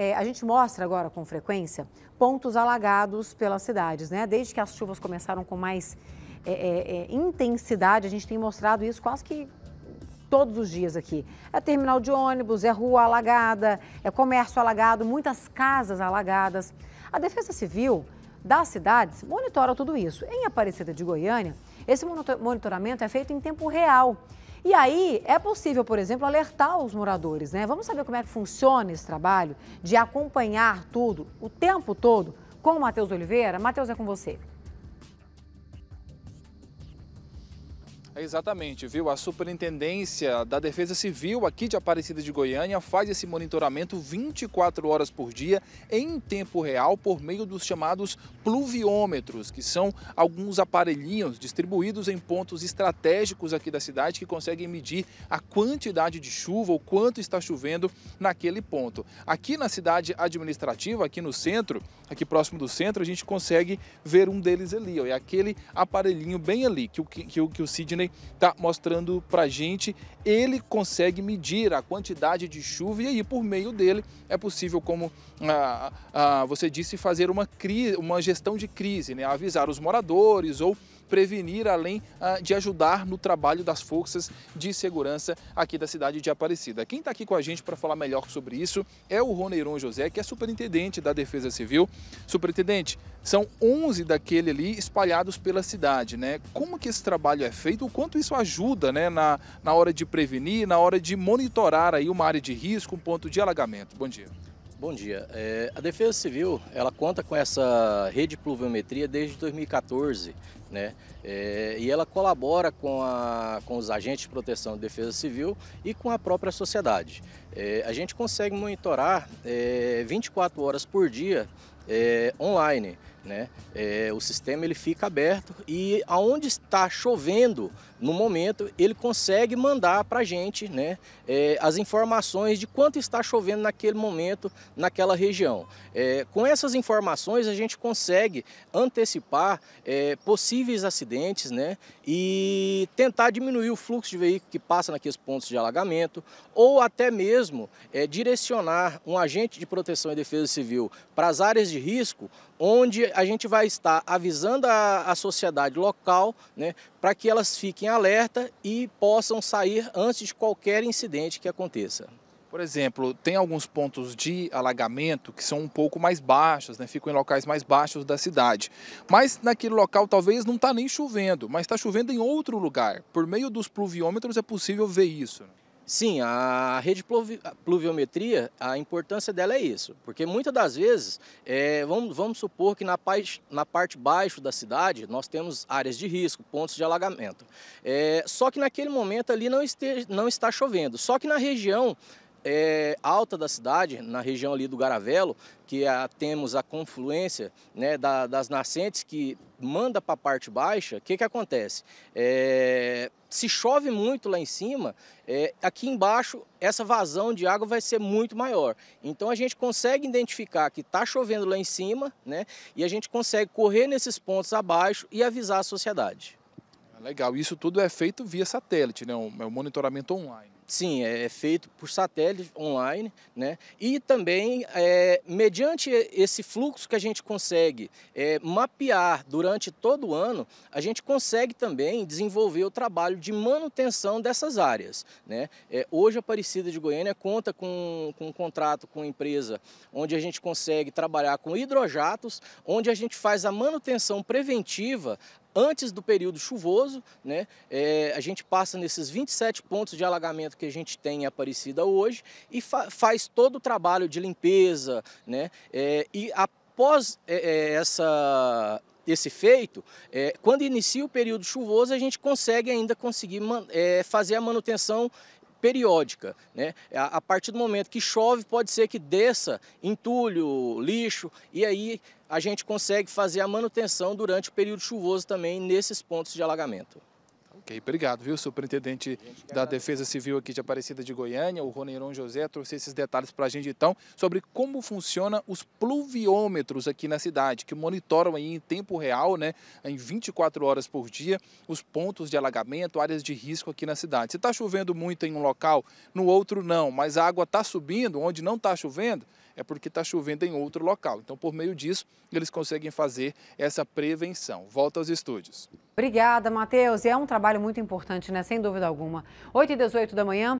É, a gente mostra agora com frequência pontos alagados pelas cidades, né? Desde que as chuvas começaram com mais é, é, é, intensidade, a gente tem mostrado isso quase que todos os dias aqui. É terminal de ônibus, é rua alagada, é comércio alagado, muitas casas alagadas. A Defesa Civil das cidades monitora tudo isso. Em Aparecida de Goiânia, esse monitoramento é feito em tempo real. E aí é possível, por exemplo, alertar os moradores, né? Vamos saber como é que funciona esse trabalho de acompanhar tudo o tempo todo com o Matheus Oliveira. Matheus, é com você. Exatamente, viu? A Superintendência da Defesa Civil aqui de Aparecida de Goiânia faz esse monitoramento 24 horas por dia em tempo real por meio dos chamados pluviômetros, que são alguns aparelhinhos distribuídos em pontos estratégicos aqui da cidade que conseguem medir a quantidade de chuva ou quanto está chovendo naquele ponto. Aqui na cidade administrativa, aqui no centro, aqui próximo do centro, a gente consegue ver um deles ali, ó, é aquele aparelhinho bem ali que o que, que o Sidney está mostrando para a gente. Ele consegue medir a quantidade de chuva e aí por meio dele é possível, como ah, ah, ah você disse, fazer uma, crise, uma gestão de crise, né? avisar os moradores ou prevenir, além ah, de ajudar no trabalho das forças de segurança aqui da cidade de Aparecida. Quem está aqui com a gente para falar melhor sobre isso é o Roneiron José, que é superintendente da Defesa Civil. Superintendente, são 11 daquele ali espalhados pela cidade, né? Como que esse trabalho é feito? O quanto isso ajuda, né, na, na hora de prevenir, na hora de monitorar aí uma área de risco, um ponto de alagamento? Bom dia. Bom dia. É, a Defesa Civil ela conta com essa rede de pluviometria desde 2014, né? É, e ela colabora com, a, com os agentes de proteção de defesa civil e com a própria sociedade. É, a gente consegue monitorar 24 é, horas por dia é, online né? É, o sistema ele fica aberto e aonde está chovendo no momento ele consegue mandar para a gente, né? É, as informações de quanto está chovendo naquele momento naquela região. É, com essas informações a gente consegue antecipar é, possíveis acidentes, né? E tentar diminuir o fluxo de veículo que passa naqueles pontos de alagamento ou até mesmo é, direcionar um agente de proteção e defesa civil para as áreas de risco onde a gente vai estar avisando a, a sociedade local né, para que elas fiquem alerta e possam sair antes de qualquer incidente que aconteça. Por exemplo, tem alguns pontos de alagamento que são um pouco mais baixos, né? ficam em locais mais baixos da cidade. Mas naquele local talvez não está nem chovendo, mas está chovendo em outro lugar. Por meio dos pluviômetros é possível ver isso. Né? Sim, a rede pluviometria, a importância dela é isso, porque muitas das vezes, é, vamos, vamos, supor que na parte, na parte baixo da cidade nós temos áreas de risco, pontos de alagamento. É, só que naquele momento ali não, este, não está chovendo, só que na região é, alta da cidade, na região ali do Garavelo, que é a, temos a confluência né, da, das nascentes que manda para a parte baixa, o que, que acontece? É, se chove muito lá em cima, é, aqui embaixo essa vazão de água vai ser muito maior. Então a gente consegue identificar que está chovendo lá em cima, né, e a gente consegue correr nesses pontos abaixo e avisar a sociedade. Legal, isso tudo é feito via satélite, né? É um monitoramento online. Sim, é, é feito por satélite online, né? E também, é, mediante esse fluxo que a gente consegue é, mapear durante todo o ano, a gente consegue também desenvolver o trabalho de manutenção dessas áreas, né? É, hoje, a Aparecida de Goiânia conta com, com um contrato com empresa onde a gente consegue trabalhar com hidrojatos, onde a gente faz a manutenção preventiva antes do período chuvoso, né? É, a gente passa nesses 27 pontos de alagamento que a gente tem em Aparecida hoje e fa faz todo o trabalho de limpeza, né? É, e após é, é essa esse feito, é, quando inicia o período chuvoso, a gente consegue ainda conseguir é, fazer a manutenção periódica. Né? A, a, partir do momento que chove, pode ser que desça entulho, lixo, e aí a gente consegue fazer a manutenção durante o período chuvoso também nesses pontos de alagamento. Ok, obrigado, viu, superintendente da Defesa Civil aqui de Aparecida de Goiânia, o Roneiron José, trouxe esses detalhes para a gente então sobre como funciona os pluviômetros aqui na cidade, que monitoram aí em tempo real, né, em 24 horas por dia, os pontos de alagamento, áreas de risco aqui na cidade. Se está chovendo muito em um local, no outro não, mas a água está subindo, onde não está chovendo, é porque está chovendo em outro local. Então, por meio disso, eles conseguem fazer essa prevenção. Volta aos estúdios. Obrigada, Matheus. E é um trabalho muito importante, né? Sem dúvida alguma. 8 e 18 da manhã.